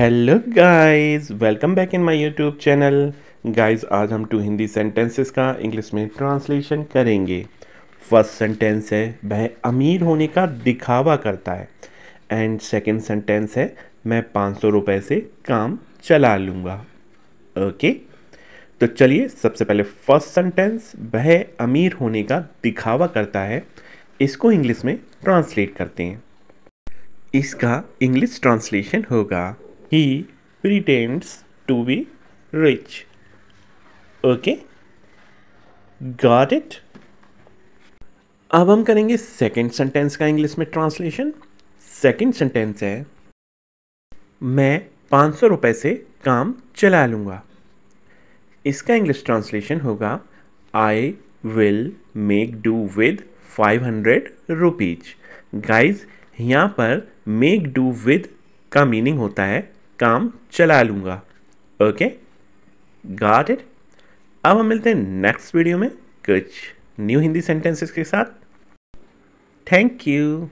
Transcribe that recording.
Hello guys welcome back in my YouTube channel guys आज हम two Hindi sentences का English में ट्रांसलेशन करेंगे फर्स्ट सेंटेंस है वह अमीर होने का दिखावा करता है एंड सेकंड सेंटेंस है मैं पाँच सौ रुपये से काम चला लूँगा ओके तो चलिए सबसे पहले फर्स्ट सेंटेंस वह अमीर होने का दिखावा करता है इसको इंग्लिश में ट्रांसलेट करते हैं इसका इंग्लिश ट्रांसलेशन होगा he pretends to be rich. Okay? Got it? अब हम करेंगे सेकेंड सेंटेंस का इंग्लिश में ट्रांसलेशन सेकेंड सेंटेंस है मैं पाँच सौ रुपये से काम चला लूँगा इसका इंग्लिश ट्रांसलेशन होगा I will make do with five hundred rupees guys यहाँ पर मेक डू विद का मीनिंग होता है काम चला लूँगा ओके गाट इट अब हम मिलते हैं नेक्स्ट वीडियो में कुछ न्यू हिंदी सेंटेंसेस के साथ थैंक यू